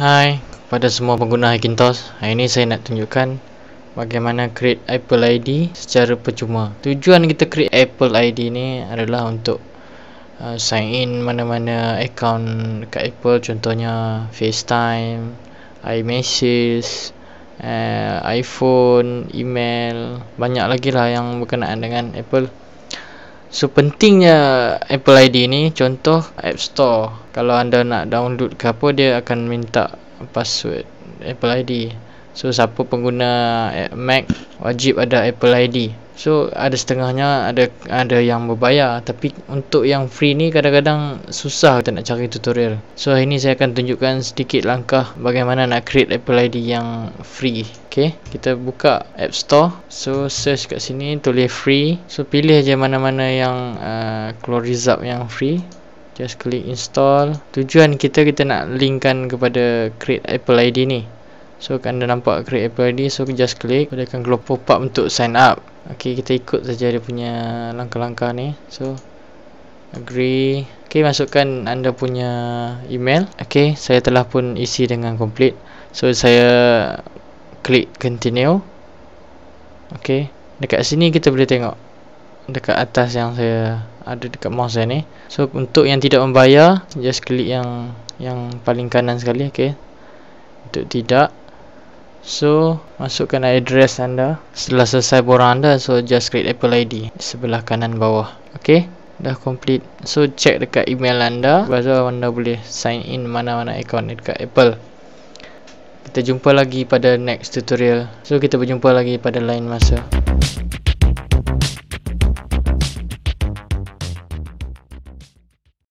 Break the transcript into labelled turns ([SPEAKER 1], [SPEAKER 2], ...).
[SPEAKER 1] Hai kepada semua pengguna Hackintosh Hari ini saya nak tunjukkan Bagaimana create Apple ID secara percuma Tujuan kita create Apple ID ni adalah untuk uh, Sign in mana-mana account dekat Apple Contohnya FaceTime iMessage uh, iPhone Email Banyak lagi lah yang berkenaan dengan Apple So pentingnya Apple ID ni contoh App Store kalau anda nak download ke apa dia akan minta password Apple ID. So siapa pengguna Mac wajib ada Apple ID. So ada setengahnya ada ada yang berbayar tapi untuk yang free ni kadang-kadang susah kita nak cari tutorial. So hari ni saya akan tunjukkan sedikit langkah bagaimana nak create Apple ID yang free. Okay, kita buka App Store. So search kat sini tulis free. So pilih aja mana-mana yang uh, keluar result yang free. Just click install. Tujuan kita kita nak linkkan kepada create Apple ID ni so anda nampak create app ID so just click dia akan keluar pop up untuk sign up ok kita ikut saja dia punya langkah-langkah ni so agree ok masukkan anda punya email ok saya telah pun isi dengan complete so saya klik continue ok dekat sini kita boleh tengok dekat atas yang saya ada dekat mouse saya ni so untuk yang tidak membayar just klik yang yang paling kanan sekali ok untuk tidak So, masukkan address anda Setelah selesai borang anda, so just create Apple ID Sebelah kanan bawah Okay, dah complete So, check dekat email anda Lepas tu anda boleh sign in mana-mana account dekat Apple Kita jumpa lagi pada next tutorial So, kita berjumpa lagi pada lain masa